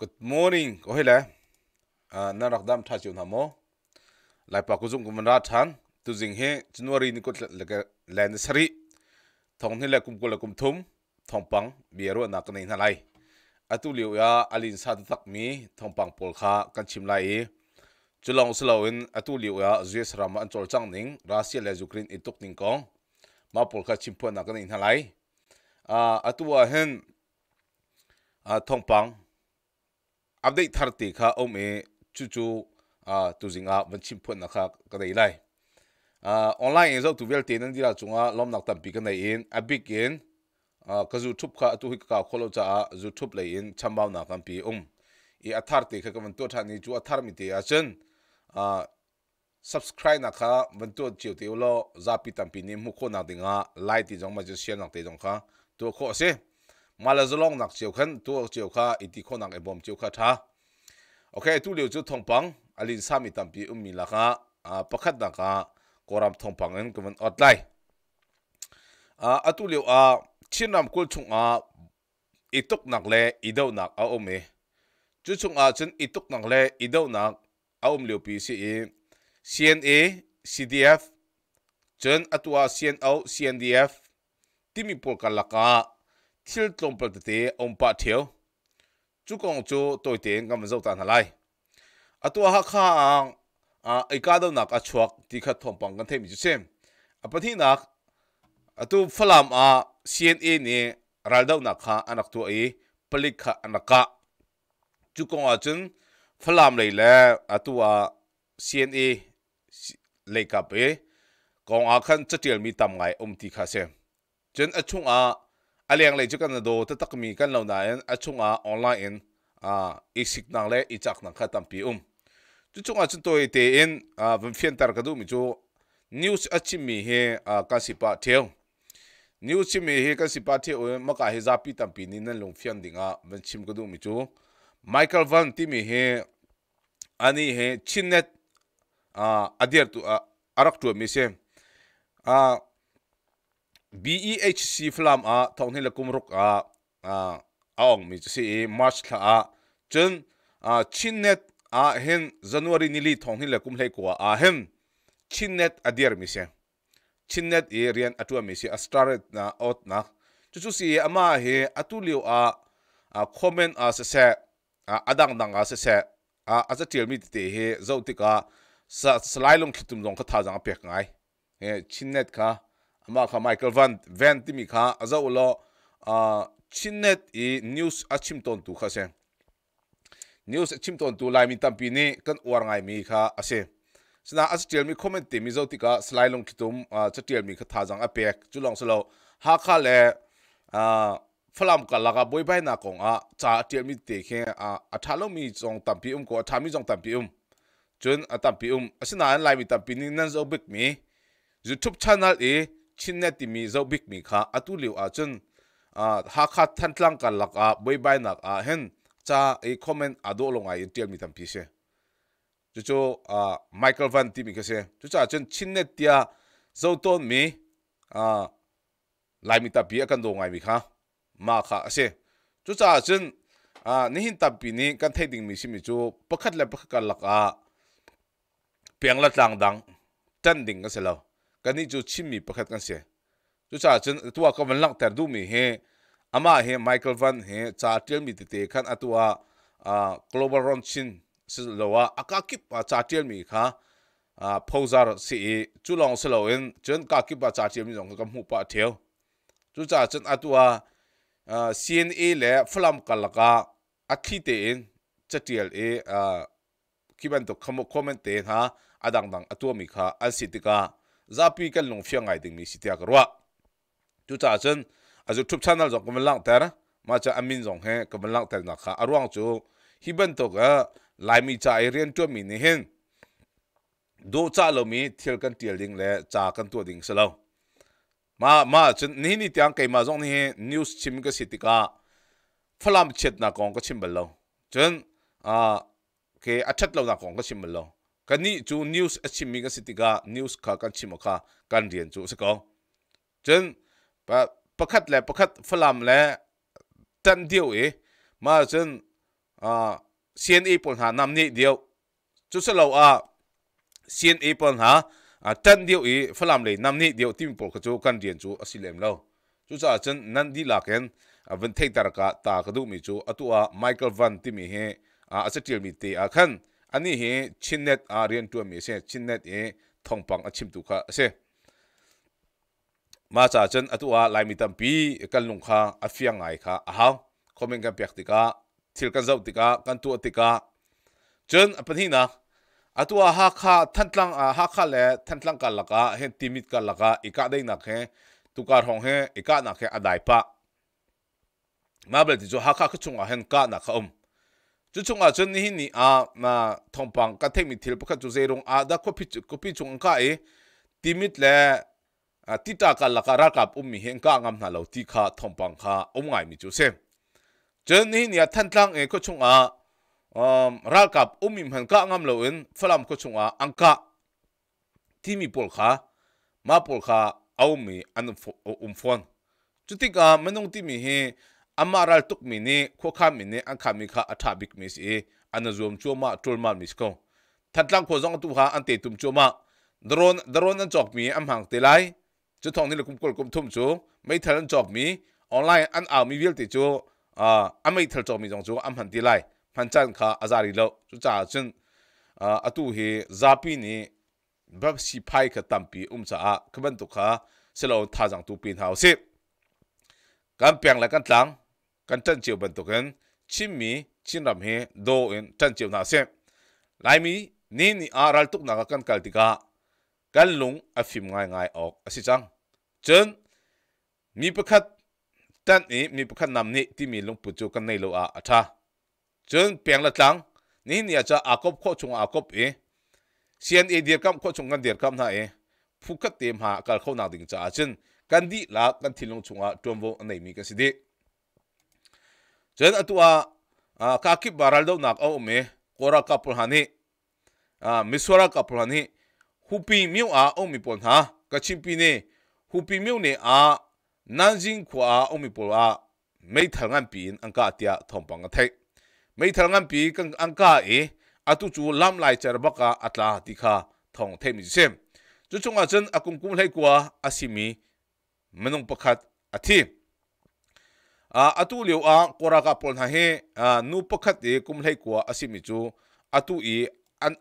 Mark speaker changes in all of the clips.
Speaker 1: Good morning, có hay là à, na rạc đam thà chịu thầm mô. Lại bà cô dùng của mình ra thán, tu dình hê, chân nua rin có lẽ nè sari. Thông hê là cùng cô là cùng thum, thông bằng, bìa rùa nạc nè nà lại. À tu liu ya, alin sa tắc mi, thông bằng bồn khá, căn chìm lại. E. Chú lòng sư lâu in, à tu liu ya, duyê sà rama an chol chăng nín, ra xìa lè dù rin ít tục nín con. Mà bồn khá chìm pua nạc nè nà lại. À tu à hên, à bằng, update thar te kha om e chu chu a tu jing a wan chim na kha ka dai lai a online is out to vel tenan dira chung a lom nak tam pi ka nei in a big in ka zu thup kha cha a zu thup lei in cham baw na kam pi um te kha ka wan to chu a mi te a subscribe na kha wan chiu te lo za pi tam ni mu kho na dinga like ti jong ma je share na te jong kha to kho se มาเลเซียลงนักเจียวขันตัวเจียวข้าอิติคนนักเอบอมเจียวข้าท้าโอเคตู้เดียวจุดทองปังอลินสามีตัมปีอุ้มมีละกะอ่าประคัดนักะกอรามทองปังเงินก็มันอดไลอ่าอตู้เดียวอ่าชินนำกุลชงอ่าอิตุกนักเล่อิดาวนักเอาอมเอจุดชงอ่าชินอิตุกนักเล่อิดาวนักเอาอมเลียวปีซีเอซีเอ็นเอซีดีเอฟจนอตัวซีเอ็นเอาซีเอ็นดีเอฟที่มีปลกันละกะ실 tlompa tete ompa theo chukong chu toy ten ngam zo tan halai atua ha kha ang a ikado nak a chuak ti kha thompang kan themi chu sem apathi nak atu falam a cna ne raldo nak kha anak tu ai palik kha anaka chukong a chun falam lei le atua cna lei ka pe kong a khan chatel mi tam ngai om ti kha sem chen achung a aliang lei chukan do ta takmi kan lo na en achunga online in a isik nang le ichak nang khatam pi um chu chunga chu toi te en vem fian tar ka du mi chu news achimi he ka sipa theo news chimi he ka sipa the o e, ma ka he zapi tam pi ni nan long fian dinga ven chim ka du mi chu michael van ti mi he ani he chinnet a adier tu arak tu mi se a BEHC flam a thong ni la kum ruk a a aong mi si march tha a chen a chinnet a hen january ni li thong ni la kum hlei ko a hen chinnet adier mi se chinnet e rian atua mi se a staret na ot na chu chu si ama he atulio a a comment a se se a adang dang a se se a acha tel mi te he zotika sa slai long khitum long kha tha jang pek ngai he chinnet kha มาข้าไมเคิลวันเวนที่มีขาอาจจะวอ่าชินเน็ตอีนิวส์อัชิมตันตุข่ะเซนิวส์อัชิมตันตุไลมิตัมปีนี้กันอวดง่ายมีข่าอาเซสนาอาจจะเจอมีคอมเมนต์ติมีเจ้าติกาสไลล์ลงคิดตุมอ่าจะเจอมีข้าท่าจังอเปกจุลองสโลฮัก้าเลอ่าฟลามกัลากบุยไปนักงอ่ะจ้าเจอมีเตะเข่อ่าอัฐาลมีจงตัมปีอุ้มก็อัฐามีจงตัมปีอุ้มจนอัตัมปีอุ้มสนาอันไลมิตัมปีนี้นั่นจะเบิกมียูทูบช anel เอ chinna timi zo big mi kha atu liu a chun ha kha than tlang ka lak a boy bai nak a hen cha e comment ado longa in tial mi tham pi se chu chu michael van timi ka se chu cha chun nét tia zo ton mi à lai mi ta pi kan do ngai mi kha ma kha ase chu cha chun à ni hin tap pi ni kan thai ding mi si mi chu pakhat la pakhat ka lak a piang la tlang dang tan ding cái se lo กันนี่จูชิมมีประคตกันเสียจูจ่าจนตัวก็วันลักแต่ดูมีเฮอามาเฮไมเคิลวันเฮจ่าเทียลมีติดเตขันอตัวอ่า global r u n ชินสิลวะอากากิปจ่าเทียลมีค่ะอ่าพาวซารสีจูลองสโลเอนจนกากิปจ่าเทียลมีจงก็ับหูปะเทียวจูจ่าจนอตัวอ่า CNA แล่ฟลัมกันลกาอัคคีเตนจะเทียลเออ่าคิดบันตกคอมเมนต์เตนฮะอดังดังอตัวมีค่ะอันสิติกา zapi kal nong fia ngai ding mi sitia karwa tu cha chen azu thup channel jong kamal lang ta ma cha amin jong he kamal lang ta na kha arwang chu hiban to ga eh, lai mi cha irian tu mi ni hen do cha lo mi thil kan tial ding le cha kan tu ding salo ma ma chen ni ni tiang kai ma jong ni news chim ka sitika phalam chet na kong ka chim bal lo chen a ah, ke achat lo na kong ka chim bal lo kani chu news achimi ga sitiga news kha kan chimo kha kan rian chu se ko chen pa pakhat le pakhat falam le tan dio e ma chen a cna pon ha nam ni dio chu se lo a cna pon ha a tan dio e falam le nam ni dio tim pol ka chu kan rian chu asilem lo chu cha chen nan di la ken avin thei tar ka ta ka du mi chu atua michael van ti mi he a achatil mi te a khan อันนี้ชินเนตอาเรียนตัวมีเช่ชินเนตเองท่องปังอชิมตุคาเมาจากจันอตัวลายมิตั้ปีกันลงข่าอฟิยงไงค่ะอ้าวคอมเมนต์กันเปียกติกาทิลกันเจ้าติกากันตัวติกาจนอันญหาอตัวฮักฮัาทันทังฮักฮักเลยทันทังกันละก็เห็นทีมิตกันละก็อีกอะไรนักเห็นตุการห้องเห็นอีกอะไรนักเห็นอะไรปะมาเปิดที่จะฮักฮักชงอ่ะเห็นกันนักอมจุดชงอาจนนี่นี่อามาทองปังกัทเทมิทิลปะจุเซรงอาดกคพิจคพิจงก้าเอทิมิดแลติตากันลัการากับอุ้มมีเหงก้างามนาเลาทีขาทองปังขาอุ้มไงมิจุเซมจนนี่นี่ท่านตั้งเอก็ชงอารากับอุ้มมีเหงก้างามเลาอินฟลามก็ชงอาอังกาที่มีปลขามาปลขาเอามีอันอุ้มฟอนจุดที่กามนต้องที่มีเหงอัมารัลตุกมินีคุขามินีอันขามิขาอัฐบิกมิสีอันซูมชัวมาทุลมามิสกงทัดลังโคจองตุหาอันเตตุมชัวมาดรนดรนอันจอกมีอันหังเตไลจุดทองนี่ละกุมกลกุมทุ่มจูไม่ทันจอกมีออนไลน์อันเอามีวิลติจูอ่าอันไม่ทันจอกมีจองจูอันหันเตไลพันจันขาอาจาริโลจุจ่าจุนอ่าอตุเฮซาปีนี่แบบสิพายกับตัมปีอุ้มจ้าขบันตุขาเสลลท่าจังตุปีนเฮาสิการเปลี่ยนและกันตลังกันตันเจียวบันตุกันชิมมีชินรำเฮโดเอ็นตันเจียวนาเซไลมีนี่นี่อารัลตุกนักกันกัลติกากันลุงอฟิมง่ายง่ายออกอสิจังจนมีประคัดตันนี้มีประคัดนำนี้ที่มีลุงปุจูกันในโลอาอัฐาจนเปียงละจังนี่นี่จะอากบโคชงอากบเอเซียนเอเดียกัมโคชงกันเดียกัมนาเอผู้กัดเต็มหาการเข้านาดิ่งจ้าจนกันดีละกันทิลงชงอาจวมวงในมีกันสิเด Zen atua kakip baraldo nak au me kora kapul hani miswara kapul hani hupi miu a au mi pon ha kachin pi ne hupi miu ne a nanjing khu a au mi pol a mei thalngan pi in angka tia thompang thai mei thalngan pi kang angka e atu chu lam lai charbaka atla tikha thong thei mi sem chu chunga chen akung kum lai kwa asimi menung pakhat athi atu liu ang kora ka pol na he nu pakhat e kumlai kwa asimi chu atu i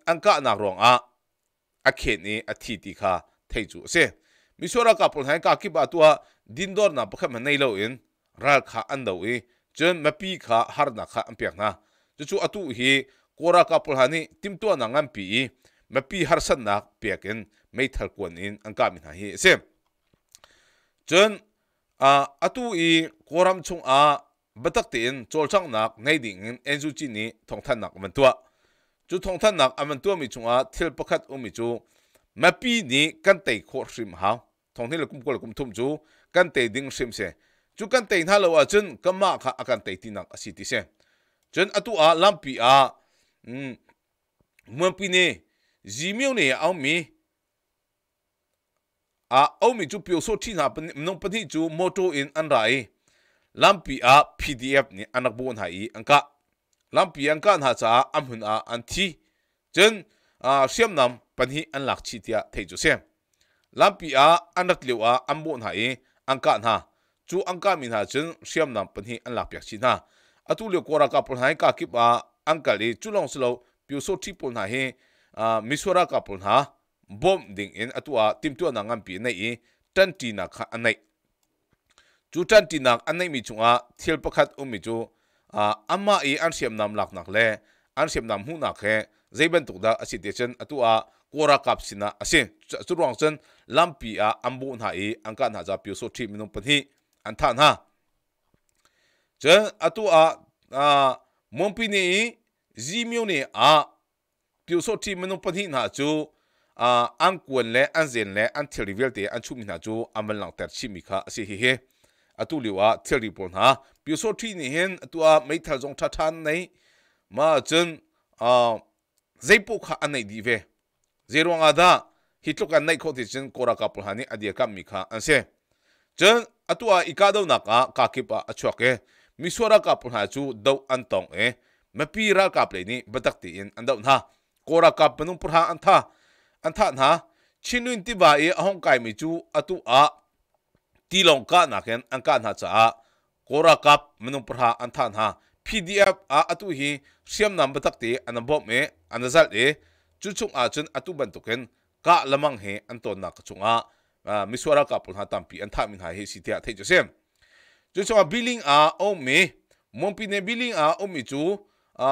Speaker 1: angka na rong a akhe ni athi ti kha thei chu se misora ka pol hai ka ki ba tu a din dor na pakhat ma nei lo in ra kha an do e chen ma pi kha har na kha ampyak na chu chu atu hi kora ka pol hani tim tu na ngam pi i ma pi har san na pekin mei thal kon in angka min ha hi se chen à, à a atu i koram chung a batak te in chol chang nak nei ding in enju chi ni thong than nak man tua chu thong than nak aman tua mi chung a thil pakhat u mi chu mapi ni kan tei khor shrim ha thong thil kum kol kum thum chu kan tei ding shrim se chu kan tei na lo a chun kama kha akan tei tinak asi à se chun atu a lampi a mm mumpi ne zimiu ao mi a omi chu pio so thi na nong pani chu moto in an rai lampi a pdf ni anak bon hai anka lampi anka na cha amhun a an thi chen a siam nam pani an lak chi tia thei chu sem lampi a anak leu a ambon hai anka na chu anka min ha chen siam nam pani an lak pyak chi na atu le kora ka pon hai ka kip a anka le chu long slo pio so thi pon ha he misora ka pon ha bom ding in atua tim tu na ngam pi nei i tan ti na kha anai chu tan ti na anai mi chunga thil pakhat um mi chu a ama i an siam nam lak nak le an siam nam hu na khe zaiban tu da asi te chen atua kora kap sina ase chu rong chen lampi a ambu na i angka na ja pi so thi minum pan hi an tha na chen atua a mompi ni zimiu ni a pi so thi minum pan hi na chu အာအန်ကွန်လဲအန်ဇင်လဲအန်တီရီဗီလ်တေအန်ချုမီနာဂျိုအမလောင်တက်ရှိမီခါအစီဟီဟေအတူလီဝါတီရီပေါ်နာပြိုဆိုထီနီဟင်အတူအမိထဇုံထထန်နေမာဂျန်အာဇေပုခအနိုင်ဒီဝေဇေရောငါဒါဟီတုကန်နိုင်ခိုတီဂျန်ကိုရာကပူဟာနီအဒီကမ်မီခါအန်ဆေဂျန်အတူအီကာဒေါနာကာကာကိပါအချော့ကေမီဆိုရာကပူဟာချူဒေါအန်တောင်အေမပီရာကပလေနီဘတက်တီအန်အန်ဒေါနာကိုရာကပနုပူဟာအန်သာ an tha na chinuin ti ba e ahong kai mi chu atu a ti long ka na ken an ka na cha kora kap menung pra an tha na pdf a atu hi siam nam batak te an bo me an zal e chu chung a chun atu ban to ken ka lamang he an ton na à, ka chunga mi suara ka pul ha tam pi an tha min ha he si te a thei josem chu chung a billing a o me mong pi ne billing à, a o mi chu a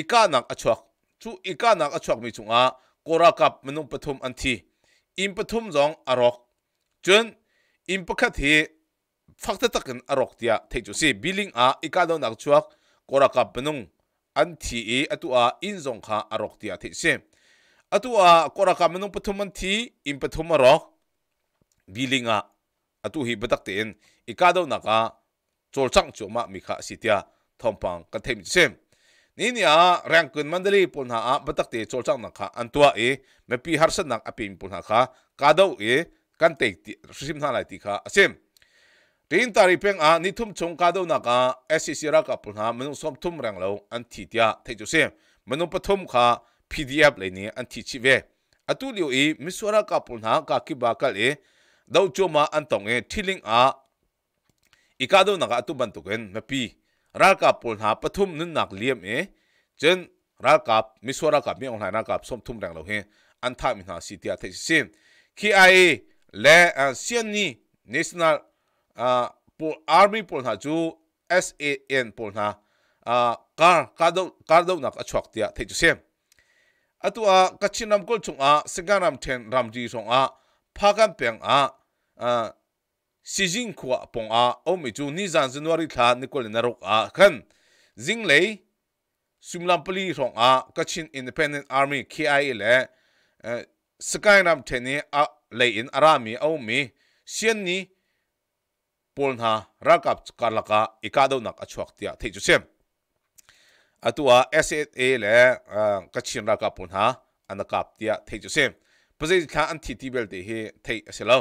Speaker 1: ikanak achuak chu ikanak achuak mi chunga กรากับมนุษย์ปฐุมอันทีอิมปฐุมจองอรอกจนอิมปะคทีฟักตะตะกันอรอกเดียเทจุสีบิลิงอาอีกาดอนักชวกกรากับมนุษย์อันทีอตัวอินจงขาอรอกเดียเทเสอตัวกรากับมนุษย์ปฐุมอันทีอิมปฐุมอรอกบิลิงอาอตัวฮิบตักเตีนอีกาดอนักาโจลจังจูมามิขาสิทยาทอมปังกันเทมเสนี่เนี่ยแรงเกินมันเลยปุ่นหาบัตักเตะโจลจังนักค่ะอันตัวเอไม่พี่ฮาร์สนักอภิมปุ่นหาค่ะกาดเอาเอกันเตะสิมนาไลตีค่ะเซมทีนีตาริเพีงอ่ะนิทุ่มชงกาดเอานักอ่ะเอสซีซีรักปุ่นหามนุษย์สมทุ่มแรงเราอันที่เดียเทจุเซมมนุษย์ปฐมค่ะพีดีเอฟเลยเนี่ยอันที่ชีเวอัตุลิวอีมิสวรักปุ่นหากาคิบากัลเอดาวโจมาอันตองเอทิลิงอ่ะอีกาดเอานักอตุบันตุกันไม่พี่รากาปูนหาปทุมนินนักเลียมเอเจนรากาบมิสวรากาบมีองค์ลายรากาบสมทุ่มแรงเราเห็นอันท่ามินาสิทธิอาทิตย์เสินคีไอและเซียนนี้ national อ่าปูอาร์มีปูนหาจู SAN ปูนหาอ่าการการดการดูนักอชวักเตียเทศสินอตัวกัจฉินามกุลจงอาสิงการามเทนรามดีจงอาพากันเปียงอา sizing kwa pong a o mi chu ni zan january tha nikol na rok a khan jing lei sumlampali rong a kachin independent army kia le e, sakainam theni a lei in arami o mi sian ni polna rakap karlaka ikado nak achuak tia thei chu sem atua ssa le e, kachin rakap punha anakap tia thei chu sem pazei kha an thi ti bel thei aselo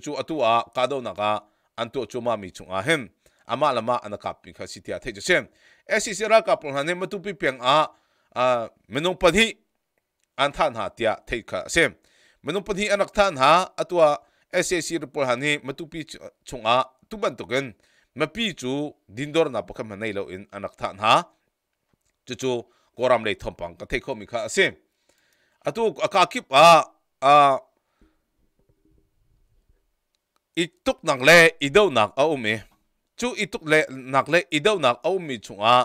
Speaker 1: chu atu a ka do na ka an to chu ma mi chung a hem ama lama an ka pin kha si tia the jem e si sira ka pon han ma tu pi peng a a menong pa thi an than ha tia the kha sem menong pa thi anak than ha atwa e si si ri pon han ni ma tu pi chung a tu ban to gen ma pi chu din dor na pakam hanai lo in anak than ha chu chu koram lei thom pang ka the kho mi kha sem atu ka kip a a ituk nak le idau nak a umi chu ituk le nak le idau nak a umi chunga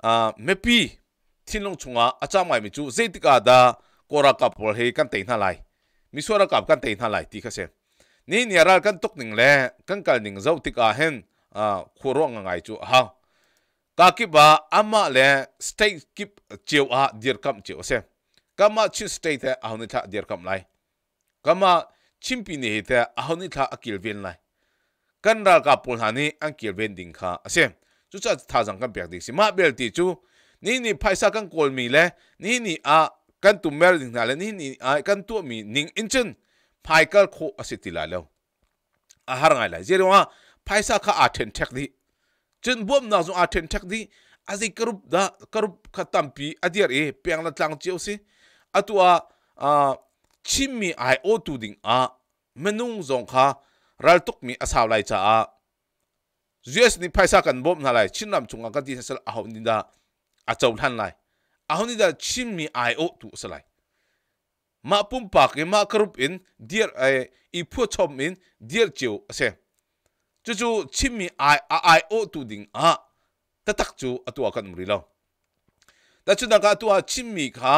Speaker 1: a mepi thinlong chunga acha mai mi chu zetika da kora kap por he kan tein halai mi sora kap kan tein halai ti khase ni ni aral kan tuk ning le kan kal ning zau tika hen a khuro nga ngai chu ha ka ki ba ama le state kip cheu a dir kam cheu se kama chi state a à honi tha dir kam lai kama chimpi n i h i t a ahoni tha akil ven lai kan ra ka pol hani an kil ven ding kha ase chu cha tha jang kan pek d i si ma bel ti chu ni ni phaisa kan kol mi le ni ni a kan tu mer ding na le ni ni a kan tu mi ning inchen phai kal kho ase ti la lo a har ngai la je ro phaisa kha a then thek di chen bom na zo a then thek di a z i karup da karup khatam pi adiar e pengla tlang c h i u si atua a ชิมมีไอโอตูดิงอาเมนุงจงคารัลตุกมีอาสาวไลจ้าจีเอสนี่ไพซากันบ่มนาไลชินลำจุงกันที่เสลอาหนิดาอาจจะทันไลอาหนิดาชิมมีไอโอตูสไลมาปุ่มปากมาครุบอินเดียร์ไออีพัวชมอินเดียร์จิวเซจู่ๆชิมมีไอไอโอตูดิงอาตะตักจูอตัวกันมรีเลาแต่ชุดนักตัวชิมมีค่ะ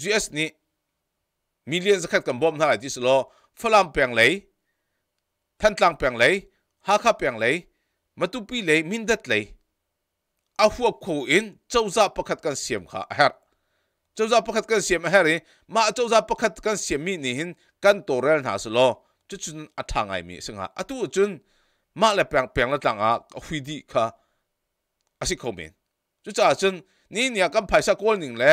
Speaker 1: จีเอสนี่มีเลียนสักขัดกันบอมท่าไรที่สโลฟลัมเปียงเลยท่านตังเปียงเลยฮักขับเปียงเลยมาตุปีเลยมินดัดเลยอาหัวคูอินเจ้าจะาประคัดกันเสียมข้าเฮรเจ้าจะาประคัดกันเสียมเฮรีมาเจ้าจะาประคัดกันเสียมมีนี่หินกันตัวเรนหาสโลจุดจุดอัฐางไอมีสิงหาอตุจุนมาเลยเปียงเปียงละตังอาฟุดีค่ะอาศิคมินจุดจ้าจุนนี่เนี่ยกันภาษากคนหนึ่งเลย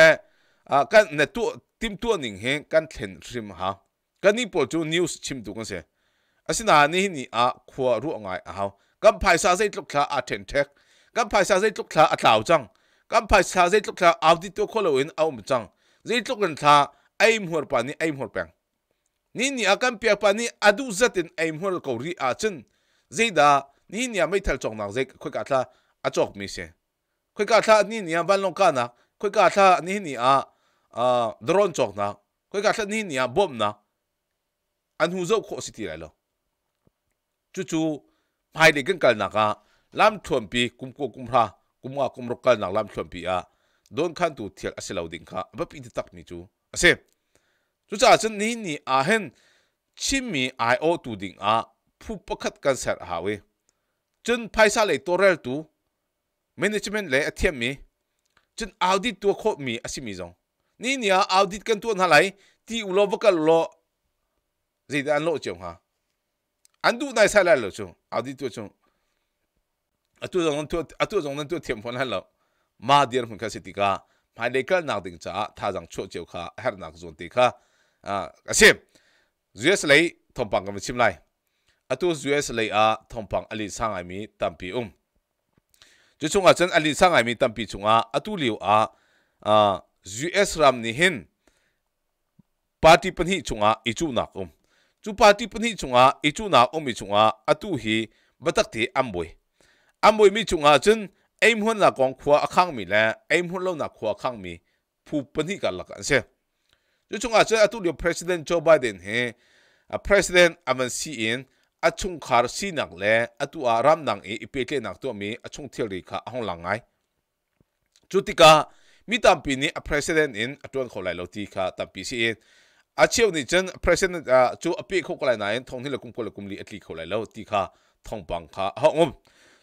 Speaker 1: อ่ากันเนตัว tim tua ning he kan thlen hrim ha kani po chu news chim tu kan se asina ni ni a khwa ru ngai a ha kan phai sa zai tlok thla a then thek kan phai sa zai tlok thla a tlaw chang kan phai sa zai tlok thla audit to kholo in aum chang zai tlok kan thla aim hor pa ni aim hor pang ni ni a kan pia pa ni adu zatin aim hor ko ri a chen zai da ni ni a mai thal chong nak zai khoi ka thla a chok mi se khoi ka thla ni ni a ban long ka na khoi ka thla ni ni a uh, drone chok na koi ka thlan ni nia bom na an hu zo kho city lai lo chu chu phai de kan kal na ka lam thom pi kum ko kum ra kum wa kum ro kal na lam thom pi a don khan tu thial asilo ding kha ba pi ti tak ni chu ase chu cha chen ní ni a hen chimmi ai o tu ding a phu pakhat kan sar ha we chen phaisa le torel tu management le athiam mi chen audit tu kho mi asimi à jong นี่เนี่ยเอาดิดกันตัวนั่นไหลที่อุลวกันลอจีดันลอจงฮะอันดูนายใช่แล้วจงเอาดิตัวจงอตัวจงนั้นตัวอตัวจงนั้นตัวเทียมพอนั่นแล้วมาเดียร์ผมก็สิติกาภายในการนักดิ่งจ้าท่าจังชั่วเจียวค่ะเฮรนักจงติค่ะอ่ากระเสียม US เลยทอมปังกันชิมไลอตัว US เลยอ่ะทอมปังอลิสังไอมีตัมปีอุ้มจุดชงอาจารย์อลิสังไอมีตัมปีชงอ่ะอตัวเหลียวอ่ะอ่า gs ram ni hin party pani chunga ichu nak um chu party pani chunga ichu nak um chunga atu hi batak thi amboi amboi mi chunga chun aim hun la kong khwa akhang mi la aim hun lo na khwa akhang mi phu pani ka lak an se chu chunga chu atu le president joe biden he a president aman si in achung khar si nak le atu aram nang e ipe ke nak to mi achung thil ri kha ahong langai chutika มีตามปีนี้ president in ตวนขไหลเราตีค่ะตามปีซีเองอาเชียวนี่จัน president อ่าจู่อภิเขาไหลนายทองที่เรากุมก็ละกุมลีอัตลีเขาไหลเราตีค่ะทองบังค่ะฮะงม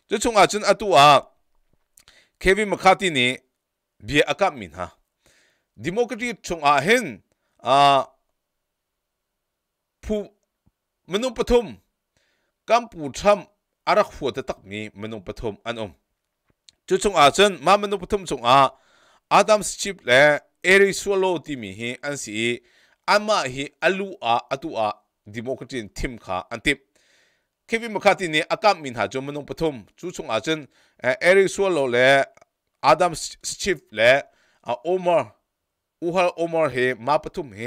Speaker 1: จะชงอาจันอตัวเควินมคาตินี่เบียอากามินฮะดิโมกรตีชงอาเห็นอ่าผู้มนุษย์ปฐมกัมพูชาอารักหัวตะตักมีมนุษย์ปฐมอันอมจะชงอาจันมามนุษย์ปฐมชงอาอาดัมสชิปเละเอริสวลโลติมีอันสีอันมาฮีอลูอาอตุอาดิโมคราตินทิมขาอันทิปคีวิมคาตินีอากามินหาจอมนุปทมจูชงอาจันเอริสวลโลเละอาดัมสชิปเละอโอมาร์อูฮาโอมาร์เฮมาปทุมเฮ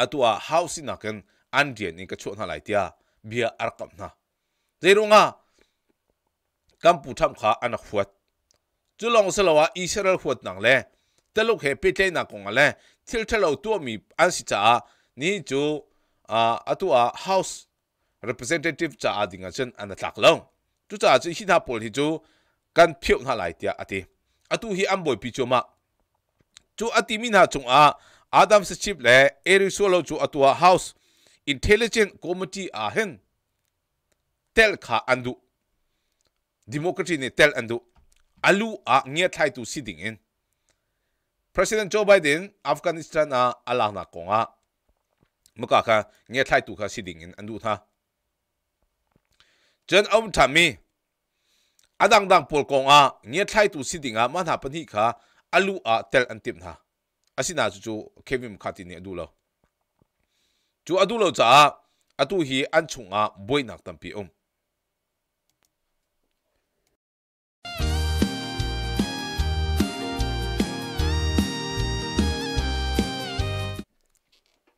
Speaker 1: อตัวเฮาสินักันอันเดียนี่ก็ชวนอาไรเตีาเบียอาร์กับนาเจรุงากัมปุทัมขาอันหัวจุลงสลวาอิสราเอลหวดหนังเล่ตลกเฮปิเตนักงอะไรทิลทเอาตัวมีอันสิจ้านี่จู่อ่าอตัว House representative จ้าดิ่งกันอันตรักลงจู่จ้าจูฮินาปอลฮิจูกันเพียวน่าไหลเดียอติอตัวฮิอันบอยปิจูมาจู่อติมินาจงอาอาดัมสชิปเล่เอริโวลจู่อตัว House intelligent committee อาเห็นเทลขาอันดู democracy นี่เทลอันดู alu a nge thai tu si ding in president joe biden afghanistan a ala na ko nga muka kha nge thai tu kha si ding in andu tha jen om tammi adang dang pol ko nga nge thai tu si ding a man ha pani kha alu a tel antim tha asina chu chu kevin khati ne adu lo chu adu lo cha atu hi an chunga boi nak tam pi um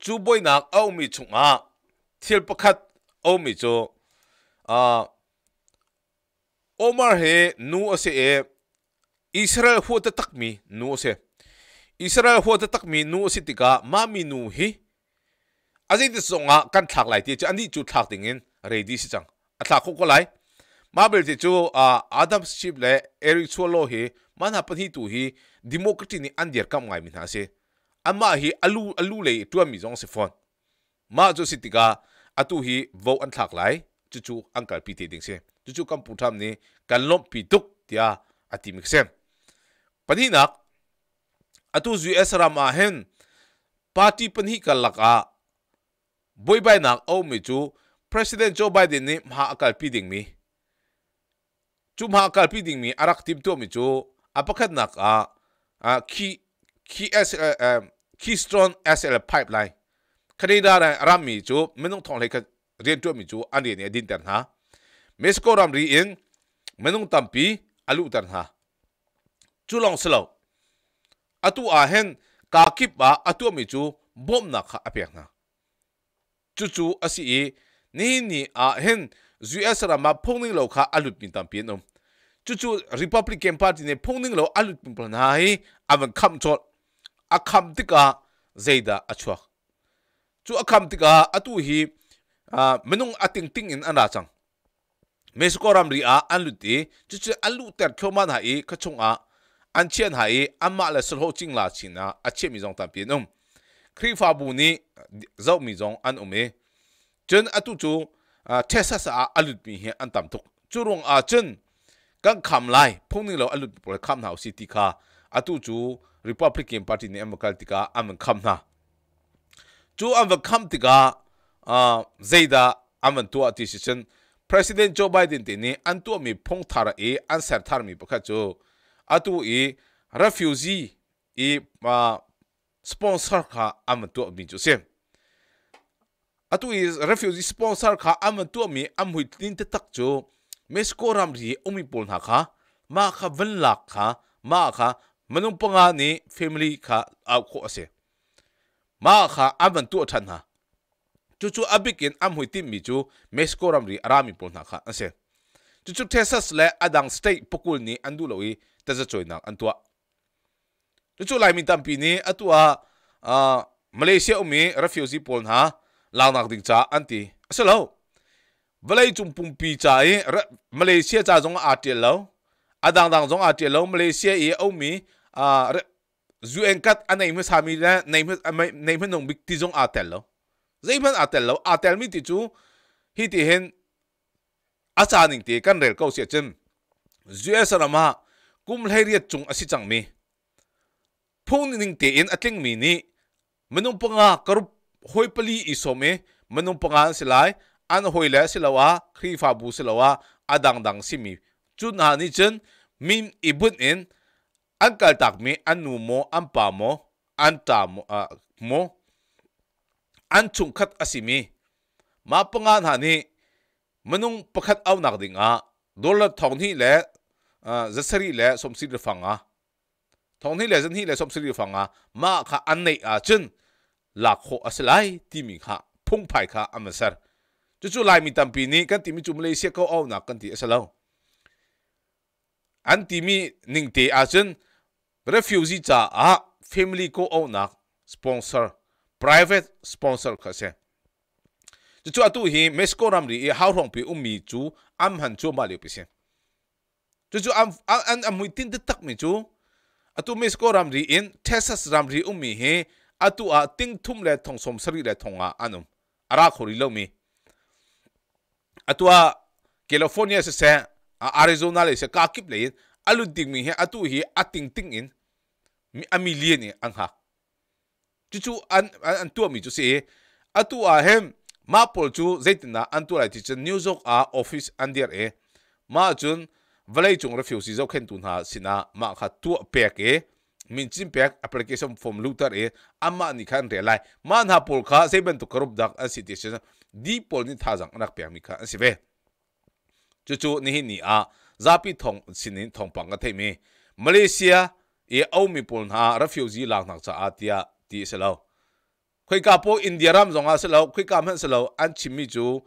Speaker 1: จูบอยนักเอามีชุงอาที่ยวประคัดเอามีจูอ่าโอมาเฮนูอาเซเออิสราเอลหัวตะตักมีนูอาเซอิสราเอลหัวตะตักมีนูอาเซติกามามีนูฮีอาเซติสงอากันทักไหลที่จะอันนี้จุดถักติงินเรดีสิจังอัตลาคุกก็ไหลมาเบลที่จูอ่าอดัมสชิบและเอริกชัวโลฮีมันหาปหิตูฮีดิโมครตินี่อันเดียร์กำไงมินฮาเซ ama hi alu alu le tu mi jong se phone ma jo sitika atu hi vo an thak lai chu chu uncle pi te ding se chu chu kam pu tham ni kan lom pi tuk tia ati mik sem pani nak atu zu esra ma hen party pani ka laka boy bai nak au mi president joe biden ni ma akal pi ding mi chu ma akal pi ding mi arak tim to mi chu apakat nak a khi คีเอ่อเอ่อ Keystron SL pipeline คณิตาเนี่ยรำมีจูไม่ต้องท่องเลยก็เรียนจูมีจูอันนี้เนี่ยดินแต่ฮะเมสโกรำรีเองไม่ต้องตั้มปีอัลุแต่ฮะจูลองสโลอัตุอาเห็นกาคิบะอัตุมีจูบ่มนักอาเปียงนะจูจูอสีนี่นี่อาเห็นอสรามาพงนิงโลกาอัลุมินตั้มปีนุ่มจูจู Republican Party เนี่ยพงนิงโลกาอัลุปินปัญหาให้อันคมชดအခမ်တိကာဇေဒါအချွတ်သူအခမ်တိကာအတူဟီမနုံအတင်းတင်းအင်အနာချန်မေစကောရမ်ရီအာအန်လူတီချွချအလူတက်ခေါမနာအေခချုံအာအန်ချန်ဟာအေအမလဆလဟိုချင်းလာချင်နာအချက်မီဆောင်တပြေနုံခရီဖာဘူနီဇောက်မီဆောင်အန်အုံမေဂျန်အတူချူထဲဆဆာအလူပီဟန်တမ်တုတ်ချူရုံအာချန်ကန်ခမ်လိုက်ဖုန်နီလောအလူပီပေါ်ခမ်နာစီတီခါအတူချူ Republican Party ni emma kal tika amin kam na. Tu uh, amin kam tika zayda amin tuwa decision President Joe Biden dini an tuwa mi pong tara e an ser tara mi baka jo. Atu i e, refugee i uh, sponsor ka amin tuwa mi jo siya. Atu i e, refugee sponsor ka amin tuwa mi amhuy tinta tak jo. Mesko ramri umi pol na ka. Ma ka vinlak ka. Ma ka มันุ่งปงานี่ family ค่ะเอาขวเสียมาขาะอันนตัวฉันฮะจู่ๆอับิกินอันหุ่ยติมมิจูเมสโกรัมรีอารามิปนักค่ะเสียจู่ๆเทสัสเล่อดังสเตย์ปกุลนี่อันดูเลยจะจะจอยนักอันตัวจู่ๆลายมีตั้มปีนี้อันตัวอ่ามาเลเซียอุมีรัฟฟิวซีปนฮะลางนักดิจ้าอันตีเสแล้ววันนี้จุ่มปุ่มปีจายมาเลเซียจะจงอาเทียลเอาอดังดังจงอาเจียล้วมาเลเซียเออุมี à zu enkat anh em sami ra name name nông nong big ti jong atel lo zai man atel lo atel mi ti chu hi ti hen acha ning ti kan rel ko se chen zu esarama kum lheria chung asi chang mi phung ning ti in atling mi ni manung panga karup hoi pali isome manung panga silai an hoi le silawa khri fa bu silawa adang dang simi chun ha ni chen mim ibun in อันกัลตักมีอันนูโมอันปามโมอันตามโมอันชุงคัดอสิมีมาปงานฮานีมนุงปะคัดเอาหนักดิงอ่ะดูแลท้องนี่แหละเออจะสรีแหละสมศรีฟังอ่ะท้องนี่แหละจะนี่แหละสมศรีฟังอ่ะมาข้าอันไหนอาะจึงลักโคอสไลทีมีข้าพุ่งไปข้าอเมซ่าจุจุไล่มีตั้มปีนี้กันทีมีจุมเลเซียเกาเอาหนักกันทีอสลาวอันทีมีหนิ่งตีอาจึง refugee cha a family ko o nak sponsor private sponsor kha se chu chu atu hi mesko ram ri how rong pi ummi chu am han chu ma le pi se chu chu am an am hui tin tak mi chu atu mesko ram ri in texas ram ri ummi he atu a ting thum le thong som sari le thonga anum ara khori lo mi atua california se se arizona le se ka kip le alu ding mi he atu hi ating ting in mi ami lia ni ang hak chu chu an an tu mi chu se atu a hem ma pol chu zaitina an tu lai ti chen news of a office an der e ma chun valai chung refuse zo khen tun ha sina ma kha tu pe ke min chin pe application form lutar e ama ni khan re lai man ha pol kha seben tu korup dak a situation di pol ni tha jang nak pe mi kha asive chu chu ni ni a 在比同今年同旁个题目，马来西亚也欧咪波拿 refuse 流浪者阿弟啊弟些佬，佢个波印度人种阿些佬，佢个咩些佬，阿处咪就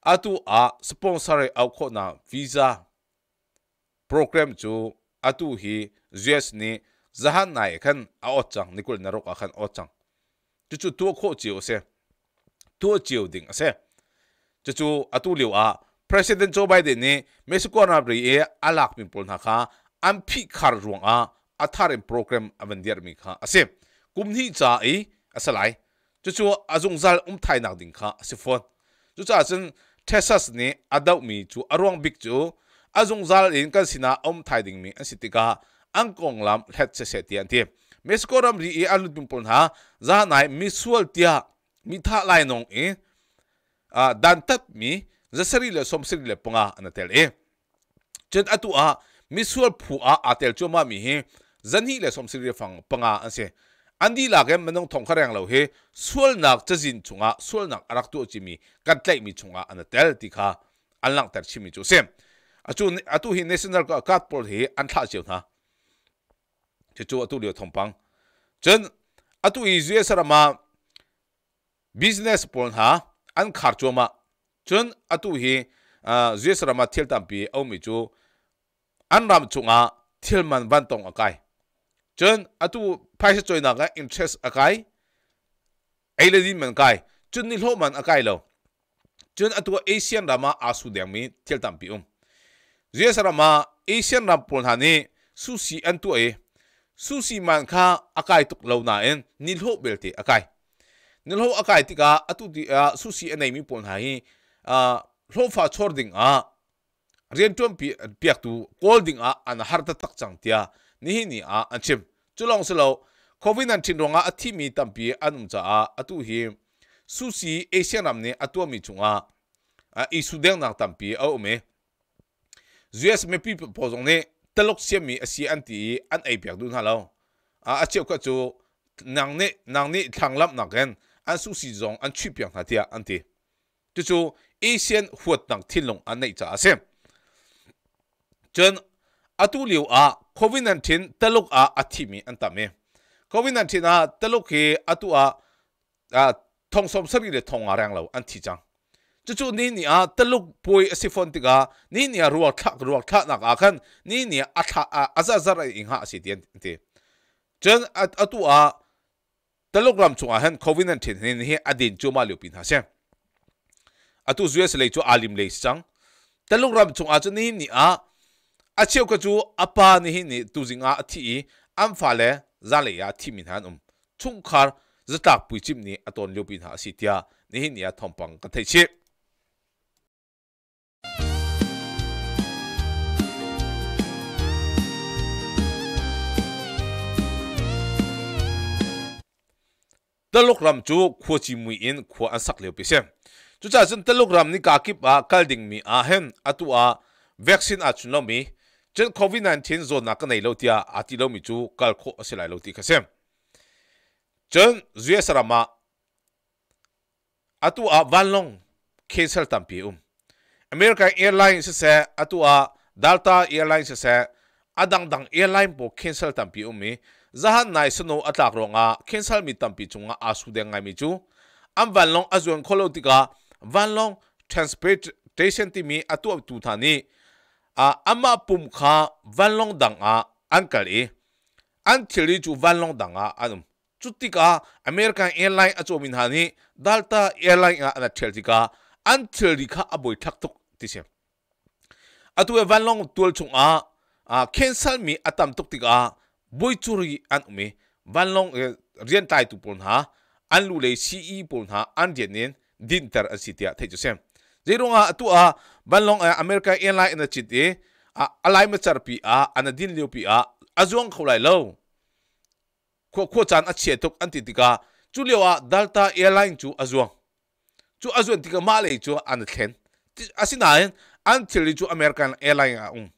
Speaker 1: 阿处阿 sponsor 阿款个 visa program 就阿处系瑞士呢，只汉来个肯阿 otang 尼古尔尼罗个肯 otang，就就托个照照些，托照顶些，就就阿处留阿。President Joe Biden ni Mexico na r i e alak mi pol na kha an phi khar ruang a atharin program a v a n d i r mi kha ase kumni cha e asalai chu chu azung zal um thai nak ding kha ase phone chu cha chen Texas ni adau mi chu arwang big chu azung zal in kan sina um thai ding mi asitika angkong lam het se se tian ti Mexico ram ri e alut pim pol na za nai misual tia mi tha lai nong e a dan tat mi zasari le somsari le ponga anatel e eh? chen atu a misual phu a atel choma mi hi eh? zanhi le somsari le phang ponga ase andi la ge manong thong kharang lo he eh? sual nak chajin chunga sual nak arak tu chi mi katlai mi chunga anatel tikha anlang tar chi mi chu sem achu atu hi national ka kat he antha chew na che chu atu le thong pang atu i zue sarama business pon ha an khar choma chuan atu hi jesus rama thil tampi omi chu anram chunga thil man van tong akai chuan atu phaisa choina ka interest akai ailedin man kai chun ni hlo man akai lo chun atu asian rama asu dang mi thil tampi um jesus rama asian ram pon hani susi antu e susi man kha akai tuk lo na en nilho belte akai nilho akai tika atu ti susi anai mi pon ha hi a hlofa chording a rian tom pi piak tu colding a an har ta tak chang tia ni hi ni a an chim chulong selo covid 19 ronga athi mi tam pi anum cha a atu hi susi asian nam ne atu mi chunga a i sudeng nak tam pi a me us me pi po jong ne talok siam mi asi anti an ai piak dun halo a a cheu ka chu nang ne nang ne thang lam naken an su si jong an chi piang ha tia anti chu chu asian huat nang thin long an nei cha asem chen atu liu a covid 19 taluk a athimi antame covid 19 a taluk he atu a a thong som sari le thong arang lo an thi chang chu chu ni ni a taluk poi asifon tika ni ni a ruwa thak ruwa thak nak a khan ni ni a tha a azazara ing ha si tian ti chen atu a taluk ram chu a han covid 19 ni he adin chu ma liu pin ha sem atu zuya se leichu alim le sang talung ram chung a chani ni a a cheu ka chu apa ni hi ni tu zinga athi am fa le za le ya thi min han um chung khar zatak pui chim ni aton leupin ha sitia ni hi ni a thompang ka thei chi Dalok ram chu khua chi mui in khua an sak leo pisem chu cha chun telegram ram ni ka kip a ah, kal ding mi a ah, hen atu a ah, vaccine a chun lo mi chen covid 19 zone na ka nei lo tia a ti lo mi chu kal kho asilai lo ti kha sem chen zuya sarama atu a vanlong cancel tampi um america airlines se atu a delta airlines se adang dang airline po cancel tampi umi zahan nai sano atak ronga cancel mi tampi chunga asu de ngai mi chu am vanlong azuen kholo tika วันลอง transportation ที่มีอตัวตูทานีอาอามาปุ่มขาวันลองดังอาอันกะลีอันที่ลีจูวันลองดังอาอันจุดที่กาอเมริกันแอร์ไลน์อาจมินฮานีดัลตาแอร์ไลน์อาอันที่ลีกาอันที่ลีกาอบอยทักทุกที่เสียอตัววันลองตัวจุงอาอาเคนซัลมีอาตามทุกที่กาบอยจุรีอันอุเมวันลองเรียนตายตุปนฮาอันลูเลยซีอีปนฮาอันเดียนเน din tar an sitia thei chu sem zeirunga atua ah, banlong america airline na chiti alai ma charpi a anadin liupi a azuang khulai lo ko ko chan a chetuk antitika chulewa delta airline chu azuang chu azuan tika ma lei chu an thlen asina an thili chu american airline a um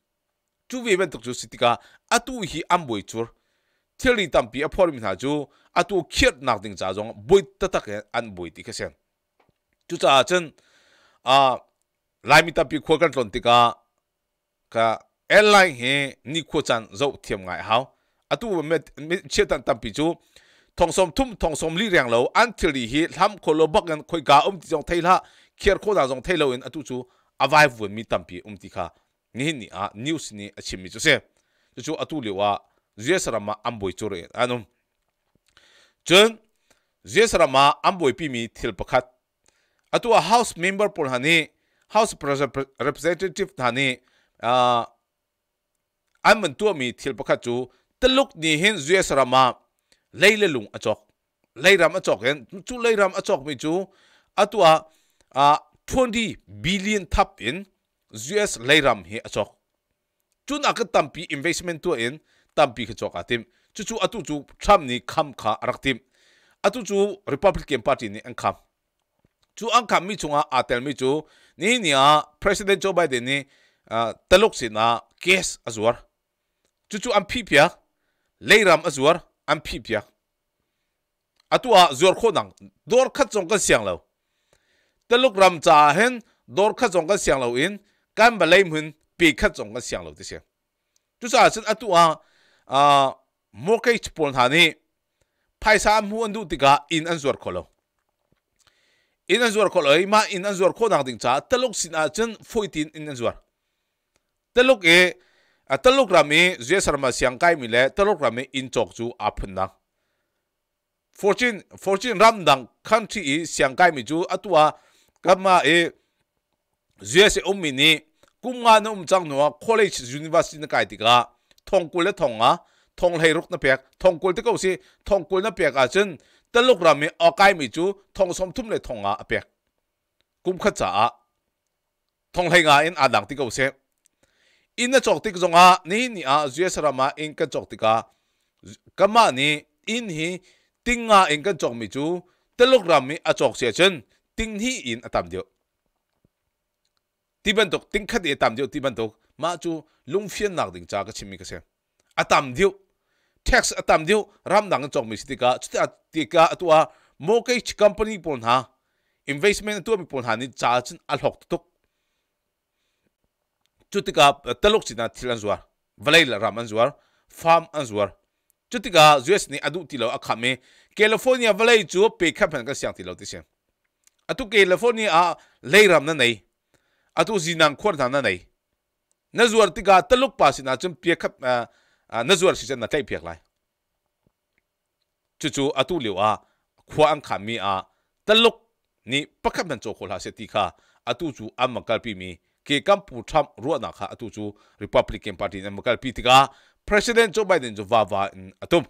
Speaker 1: chu ve ben tuk chu sitika atu hi amboi chur thili tampi a phormi na chu atu khiet nak ding cha jong boi tatak an boi tika sen 就查真，来咪特别扩开团体个，个 online 嘿，你扩展就填改好。阿图们没没切单单比住，同宗土同宗里样老，安处理嘿，咱们俱乐部跟各位家们弟兄泰拉，切个国家弟兄泰罗因阿图住，阿歪屋咪单比嗯，тика，呢呢啊，news 呢阿切咪住些，就住阿图了哇，耶稣阿玛安博住诶，安侬，真，耶稣阿玛安博比咪填白卡。atua house member pul hani house representative hani uh, aman tua mi thil pakha chu taluk ni hin zues rama leile lung achok leiram achok hen chu leiram achok mi chu atua uh, 20 billion thap in US leiram hi achok chun aka tampi investment tu in tampi khachok atim chu chu atu chu tham ni kham kha arak tim atu chu republican party ni an kham chu ang kham mi chunga atel mi chu ni nia president joe biden ni taluk sina case azwar chu chu am phi pia leiram azwar am phi pia atua zor khonang dor khat chong ka siang lo taluk ram cha hen dor khat chong ka siang lo in kan ba leim hun pi khat chong ka siang lo ti siang chu sa chen atua a mortgage pon hani paisa mu andu tika in an zor kholo อินันจวร์คนเล๋ยมาอินันจวร์คนนักดิ้งจ้าตลกสินอาจันฟอยตินอินันจวร์ตลกเอ๋ตลกรามีเจสรมาเสียงไก่มิเล่ตลกรามีอินจอกจูอัพนักฟอร์จินฟอร์จินรัมดังคันที่อีเสียงไก่มิจูอตัวกับมาเอ๋เจสอุ้มมินีกุมงานอุ้มจังหนัวคอลเลจยูนิเวอร์ซิตี้นักไก่ติกาทงกุลเลทงอ่ะทงเฮรุกนับเพียกทองกุลที่เขาสิทองกุลนับเพียกอาจันตลกรามีออกไกมีจูทองสมทุ่มเลยทองอาเปียกกุมขจ่าทองไหงาอินอาดังติกเอาเซอินนจอกติกจงอานี่นี่อาเจสรามาอินกันจอกติกากมานี่อินฮีติงอาอินกันจอกมีจูตลกรามีอาจอกเสียเช่นติงฮีอินอาตามเดียวที่บันตกติงขัดเอตามเดียวที่บันตกมาจูลุงเฟียนนักดิ่งจากชิมิกเซอาตามเดียว tax atam diu ram nang chong mi stika chuta tika atwa mortgage company pon ha investment tu mi pon ha ni cha chin al hok tuk chutika talok china thilan zuar valai la ram anzuar farm anzuar chutika us ni adu tilo akhame california valai chu pe khapan ka siang tilo tisen atu california a leiram na nei atu zinang khor na nei na zuar tika talok pasina chum pe khap 啊，那做是真那这撇来，就做阿杜流啊，夸安卡米啊，得六你不可能做好那些地卡，阿杜做阿么个比米，给干部参若那卡阿杜做 Republican Party 那么个比地卡，President Joe Biden 就娃娃嗯阿杜，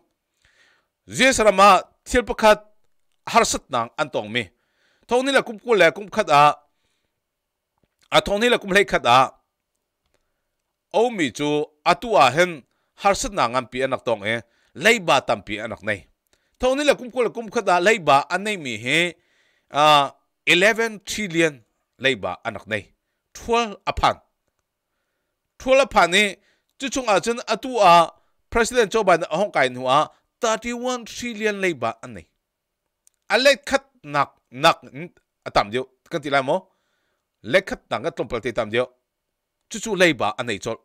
Speaker 1: 这是嘛，天不看哈什囊安东米，同你来 kum 过来 kumkat 啊，啊同你来 kumlay 看啊，欧米做阿杜阿很。harsut na ngam pi anak tong e eh. leiba tam pi anak nei thoni la kum kula kum khada ba anei mi he eh. ah, a 11 trillion leiba anak nei 12 apan 12 apan ni eh. chu chung a chen atu a president joe biden hong kai nu a 31 trillion leiba anei ale khat nak nak atam dio kan ti la mo le khat nak atlom pal te tam dio chu chu leiba anei chol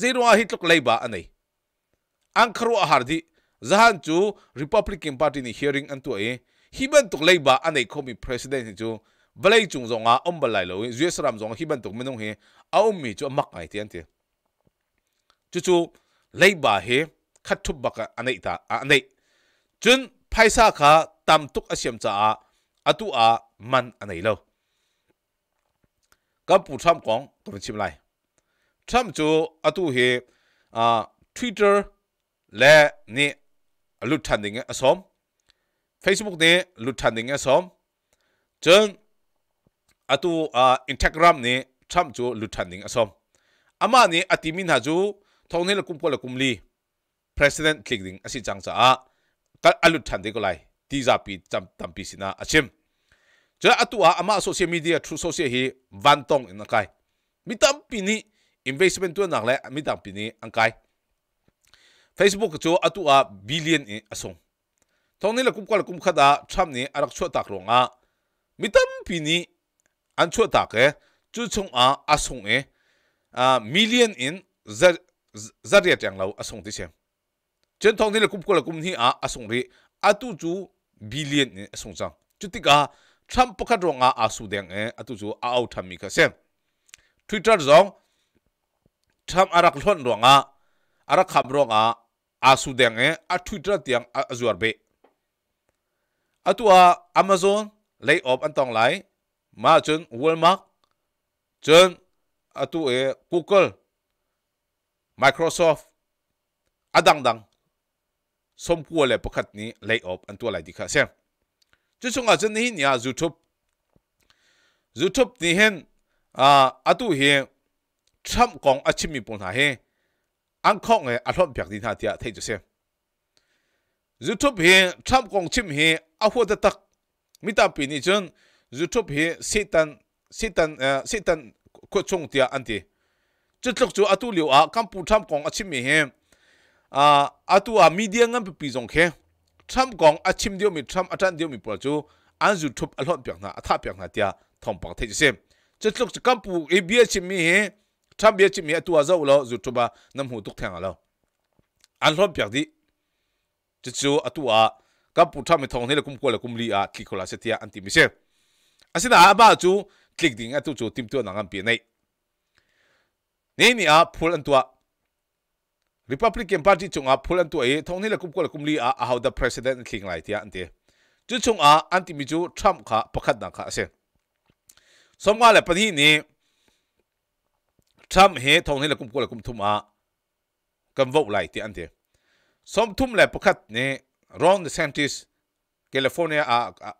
Speaker 1: zero a hitlok leiba anei angkharu ahardi zahan chu republican party ni hearing an tu ai e, hiban tuk leiba anei khomi president ni chu balai chung zonga om balai lo e, us ram zonga hiban tuk menong he aum mi chu mak ai tian ti chu chu leiba he khathup baka anei ta anei chun phaisa kha tam tuk asiam cha a atu a man anei lo ka pu tham kong to chim lai tham chu atu he a twitter และนี่ลุทันดิเงอสม Facebook นี่ลุทันดิเงอสมจนอตุอ่าอินเทกรัมนี่ทำ้จูลุทันดิเงอสมอามานี่อติมินฮาจูท้องนี่ละกุมก็ละกุมลี president คลิกดิงอสิจังจ้าก็อลุทันดิก็ไลตีจับปีจำตั้มปีสินะอาชิมจะอต่าอามาโซเชียลมีเดียทูโซเชียลฮีวันตงอินักไกมีตั้มปีนี้ investment ตัวนักเลยมีตั้มปีนี้อังไก Facebook cho chu atua billion i asong thongni la kumkal kumkhada thamni arak chho tak ronga mitam pini an chho tak e chu chung a asong e a million in zar zaria tang lo asong ti sem chen thongni la kumkal kum ni a asong ri atu chu billion ni asong chang chutika tham pakhat ronga asu deng e atu chu a au tham mi ka sem twitter zong tham arak lhon ronga arak kham ronga Eh? a su deng e a thuitra tiang a zuar be atua amazon lay off an tong lai ma chun walmart chun atu e eh? google microsoft adang dang som ku le pakhat ni lay off an tu lai dikha sem chu chung a chen ni nia youtube youtube ni hen a atu he tham kong achimi pon ha he a 安康诶阿伦白地那底睇住先。YouTube he t r a m p kong chim he a h u a da tak mita pini chun YouTube he setan setan setan ko chung tia anti chutlok chu atu liu a kampu t r a m p kong achim he a atu a media ngam pi jong khe t r a m p kong achim dio mi t r a m p atan dio mi pol chu an YouTube alhot p y a n na atha pyang na tia thom pak the jisem chutlok chu kampu ABS chim mi he tham bia chi mi atua zo lo zu tuba nam hu tuk thang lo an hlom pyak di chu chu atua ka pu tham thong ne kum ko la kum li a ki khola se tia anti mi se asina ba chu click ding atu chu tim tu na ngam pi nei nei ni a phul an tua republican party chunga phul an tua e thong ne la kum ko la kum li a how the president thing lai tia anti chu chung a anti mi chu tham kha pakhat na kha ase somwa le pani ni tham he thong hela kum kula kum thum a kam vau lai ti an te som thum le khát ne ron DeSantis, scientist california à,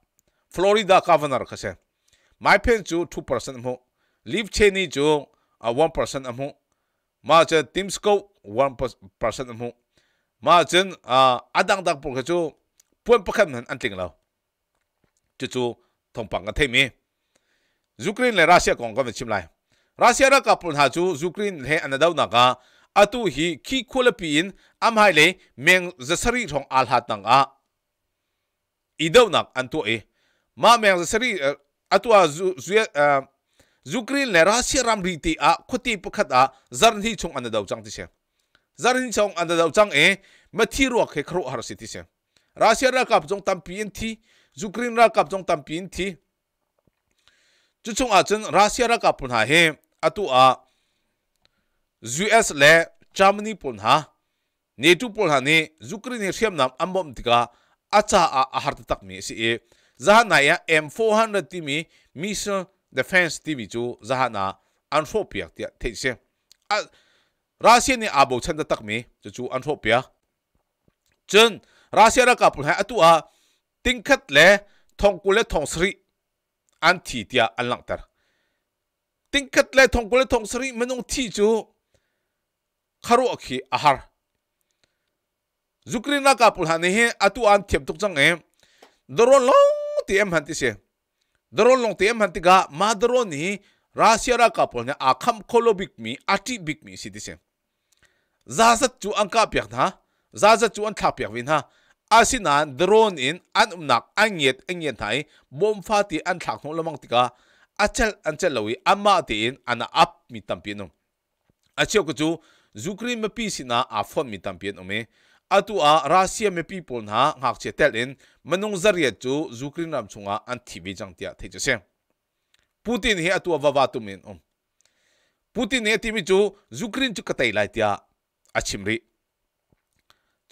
Speaker 1: florida governor khase mai pen chu 2% mu live cheni chu a 1% mu mà cha tim scope 1% mu mà chen à adang dak pur chu khát pakhat anh an ting lo chu thông thong cái ka themi ukraine le russia có việc chim lại? راشیا کاپون حاصل ذوقرین ہندو نگہ اتو ہن آملے مین زسری سو آلحا ادو نگ اتوی مع مسری زری رمبری تی آ خوت آ جرن ہوں اندو چنتیسے ذرن سو اندو چن متھی روک ہر چیسے راشیہ کاپچو تمپین تھوکرین رب چون تمپین تھی چون آچن راشیا کا کاپو نا ہ atua US le Germany pon ha NATO pon ha ni Ukraine ni thiam nam ambom tika acha a ahar tak mi si e zahana ya M400 ti mi missile defense ti mi chu zahana an tho piak tia thei se a Russia ni abo chan tak mi chu chu an tho pia chen Russia ra ka pon ha atua tingkhat le thongkule thongsri an thi tia an lang tar tingkat le thong kule thong sari menung ti chu kharu akhi ahar zukri na kapul hani he atu an thiam tuk chang em doron long ti em hanti se doron long ti em hanti ga ma doron ni rasia ra kapul ne akham kholo bik mi ati bik mi si ti se zazat chu an ka pyak na zazat chu an thap pyak win ha asinan doron in an umnak angyet angyen thai bom fa ti an thak hong lamang tika achel anchel lowi ama te in ana up mi tampi no achio ko chu zukri me pi sina a phon mi tampi no me atu a russia me pi pol na ngak che tel in manung zaria chu zukri nam chunga an thibi jang tia thei che putin he atu awawa tu min om putin he timi chu zukrin chu katai lai tia achimri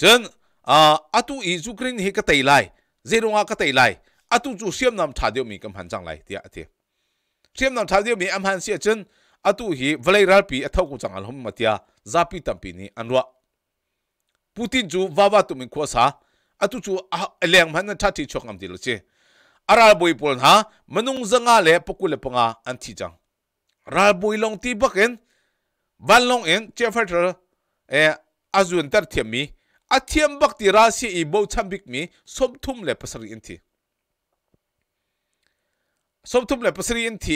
Speaker 1: chen a atu i zukrin he katai lai zerunga katai lai atu chu siam nam tha deu mi kam han chang lai tia tia thiam nam thar dia mi am han chân, chen tu hi valairal pi athau ku changal hom matia zapi tampi ni anwa putin chu wawa tumi khwa sa atu chu leng man tha thi chok ngam dil che ara boi pol ha manung zanga le pokule panga an thi chang ra boi long ti baken ban long en che fatter e azun tar thiêm mi athiam bakti ra si i bo chambik mi som thum le pasari in thi som thum le pasri in thi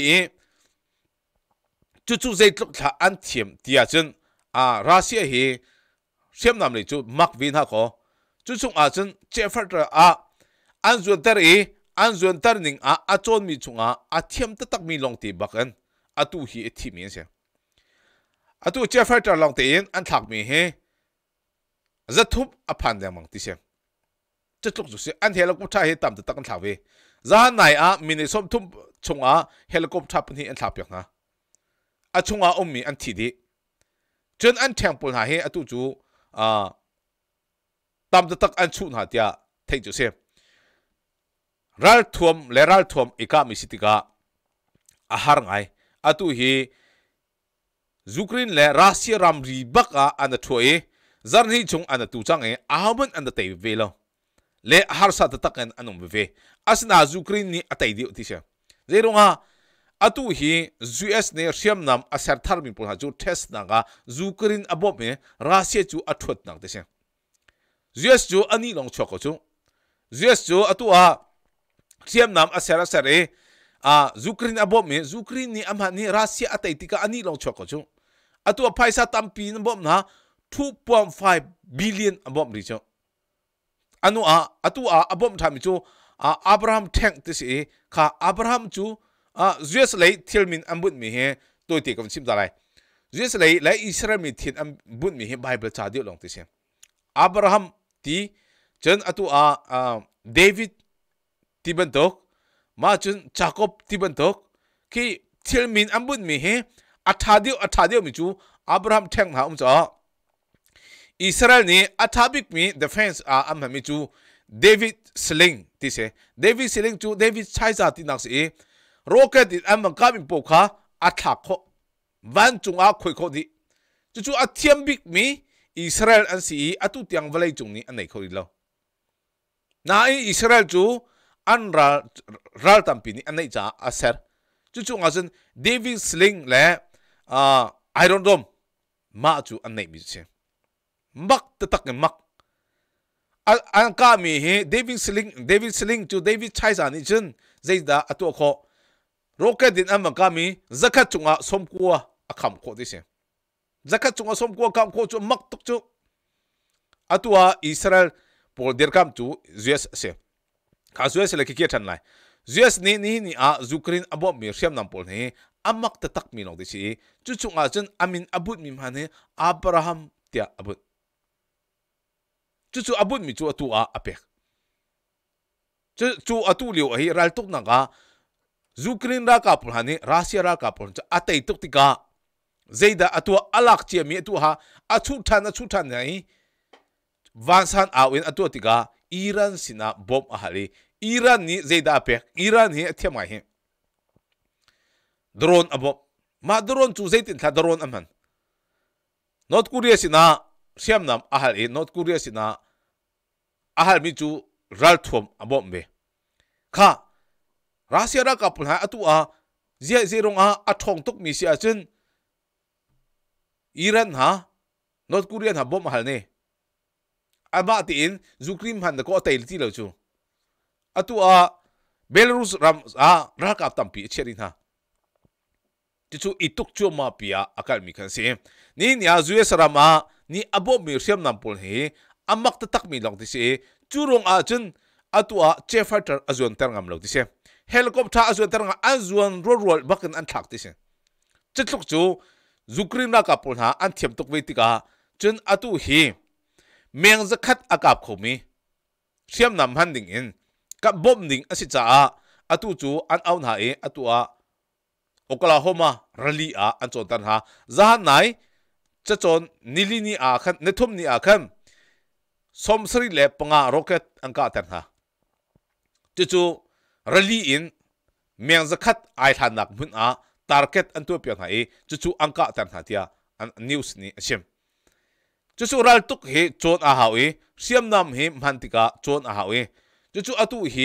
Speaker 1: chu chu zai tluk tha an thiam tia chen a russia hi siam nam le chu mak vin ha ko chu chung a chen chefer tra a an zuan tar e an zuan tar ning a a chon mi chunga a thiam ta tak mi long ti a tu hi e thi mi se atu chefer tra long te in an thak mi he zathup a phan da mang ti se chu tluk sẽ se an thela ku tha he tam ta tak an thak về zan nai a mini som thum chunga helicopter pani an thlap yakna a chunga ommi an thi di chun an thang pul ha he atu chu a tam ta tak an chu na tia thei chu se ral thuam le ral thuam ika mi sitika a har ngai atu hi Ukraine le Russia ram ri baka an thoi e. zarni chung an tu change ahamun an te velo le har sa ta takan anum ve asna Ukraine ni atai di tisha zerunga atu hi US ne riam nam asar thar mi pulha chu thes na ga Ukraine abo me Russia chu athot nak tisha US chu ani long choko chu US chu atu a riam nam asar asar e a Ukraine abo me Ukraine ni amha ni Russia atai tika ani long choko chu atu a paisa tampi na bom na 2.5 billion abom ri chu anu a atu a abom thami chu a abraham theng ti si kha abraham chu a jesus lei thilmin ambut mi he toi ti kam chim dalai jesus lei lai israel mi thin ambut mi he bible cha di long ti se abraham ti chen atu a david ti ban tok ma chun jacob ti ban tok ki thilmin ambut mi he athadiu athadiu mi chu abraham theng ha um cha israel ni athabik mi defense a am mi chu David Sling ti se David Sling chu David Chaisa ti nak si rocket in am kam in pokha athak kho van chung a khoi kho di chu chu a thiam bik mi Israel an si tu tiang valai chung ni anei khori lo na i Israel chu an ra ral tampi ni anei cha aser chu chu ngasen David Sling le a à, Iron Dome ma chu anei mi se mak tatak mak an ka mi he david sling david sling to david chai sa ni chen zai da atu kho rocket din am ka mi zakat chunga som kuwa akham kho de se zakat chunga som kuwa kam kho chu mak tuk chu atua israel por der kam chu us se kha us le ki ke than lai us ni ni ni a ukraine abo mi siam nam pol he amak ta tak mi no de si chu chunga chen amin abut mi mane abraham tia abut cucu chu abut mi chu atu a apek chu chu atu liu ahi ral tuk na ka zukrin ra ka pul hani russia ra ka pul cha tuk ti ka zeida atu alak che mi atu ha achu than achu than nei vansan awin atu ti iran sina bom ahali iran ni zeida apek iran hi athema hi drone abo ma drone tu zaitin tha drone aman not korea sina siam nam ahal e north korea sina ahal mi chu ral thum abom be kha russia ra ka pul ha atu a zia zia rong a athong tuk mi sia chen iran ha north korea ha bom hal ne ama ti in zukrim han ko tail ti lo chu atu a belarus ram a ra ka tam pi cherin ha chu ituk chu ma pia akal mi khan se ni nya zues ram a ni abo mi siam nam pul hi amak ta mi long ti si churong a chen atua che fighter azon tar ngam lo ti se helicopter azon tar ngam azon ro rol bakin an thak ti se chitluk chu zukrin na ka pul ha an thiam tok ve ti ka chen atu hi meng za khat akap kho mi siam nam han ding in ka bom ding asi cha atu chu an aun ha e atua oklahoma rally a an chon tan ha zahan nai จะจนนิลินีอาคันนทุมนีอาคันสมสริเล็บปงาโรเกตอังกาเตนฮะจู่ๆรลีอินเมียงจะคัดไอทันนักมุนอาทาร์เก็ตอันตัวเปียนหายจู่ๆอังกาเตนฮะที่อันนิวส์นี้ชิมจู่ๆรัลตุกเฮจนอาหาวีเสียมนำเฮมันติกาจนอาหาวีจู่ๆอตุเฮ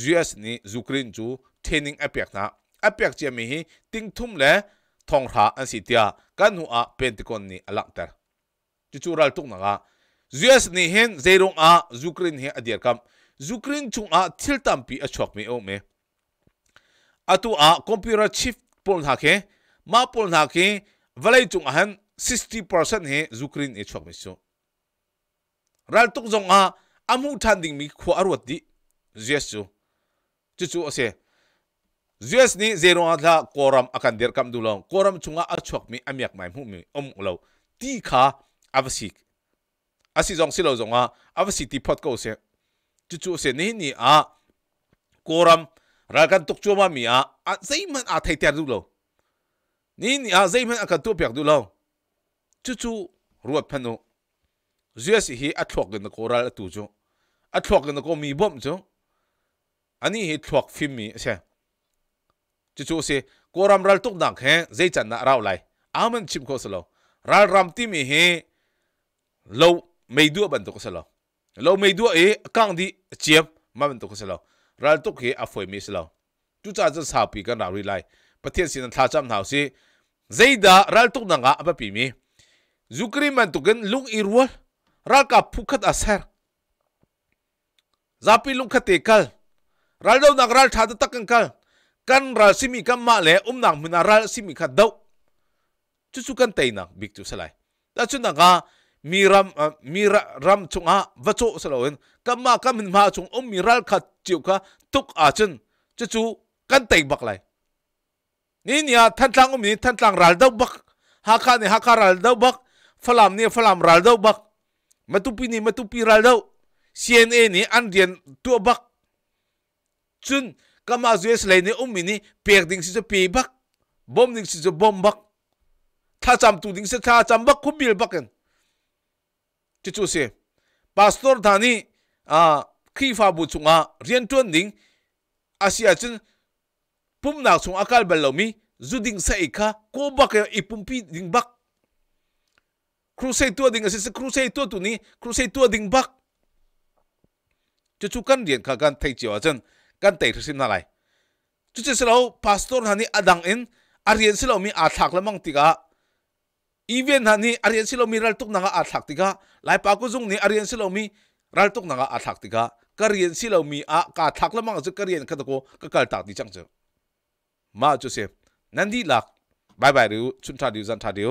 Speaker 1: ยูเอสนี้ยูเครนจู่เทนิงอเปียกนะอเปียกเจมีเฮติงทุ่มเล่ thong kha an si tia kan nu a pentagon ni alak tar chu chural tuk naga us ni hen zero a zukrin he adir kam zukrin chung a thil pi a chok me o me atu a computer chief pol na ke ma pol na ke valai chung a han 60% he zukrin e chok me so ral tuk zong a amu thanding mi khwa arwat di us chu chu ase Zeus ni zero adla koram akan der kam dulong koram chunga achok mi amyak mai mu mi om lo ti kha avasik asi jong silo zonga avasi ti pot ko se chu chu se ni ni a koram rakan tuk chuma mi a a zeiman a thai ter dulo ni ni a zeiman akan tu pek dulo chu chu ruat phanu Zeus hi athok gen koral tu chu athok gen ko mi bom chu ani hi thok phim mi se chu chu si koram ral tuk dang he zai chan na rau lai aman chim ko salo ral ram ti mi he lo mei du ban tuk salo lo mei du e kang di chiep ma ban tuk salo ral tuk he a foi mi salo chu cha cha sa pi kan rau lai pathian sin tha cham nau si zaida ral tuk dang ga ba pi mi zukri man tuken lung irwal ral ka phukhat asar zapi lung khate kal ral do nagral thada takang kal kan ra simi kan ma le um nang mina ral simi kha dau chu chu kan tei nang big chu salai ta chu nang ga mi ram mi ram chunga va chu saloin kan ma kan min ma chung um mi ral kha chiu kha tuk a chen chu chu kan tei bak lai ni nia than tlang um ni than tlang ral dau bak ha kha ni ha kha ral dau bak falam ni falam ral dau bak matupi ni matupi ral dau cna ni an rian tu bak chun kama US lane umi ni pek ding si pe bak bom ding si bom bak tha cham tu ding se tha cham bak khu bil baken chi chu se pastor thani a khi fa bu chunga rian tuan ding asia chin pum nak chung akal balomi zuding sa ikha ko bak ipum pi ding bak crusade tua ding asis crusade tua tu ni crusade tua ding bak chu chu kan rian kha kan thai chiwa chen กันเตะทุสินอะไรจุดเสลาพาสตอร์ฮันนี่อดังอินอาเรียนเรลามีอาถักละมังติกาอีเวนฮันนี่อาเรียนเรลามีรัลตุกนังอาถักติกาหลายปากุซุงนี่อาเรียนเรลามีรัลตุกนังอาถักติกาก็เรียนสิเรลามีอากาถักละมั่งจะก็เรียนขัดกูก็การตักดีจังเจอมาจุดเสนั่นดีลักบายบายริวชุนทาดิวจันทาดิว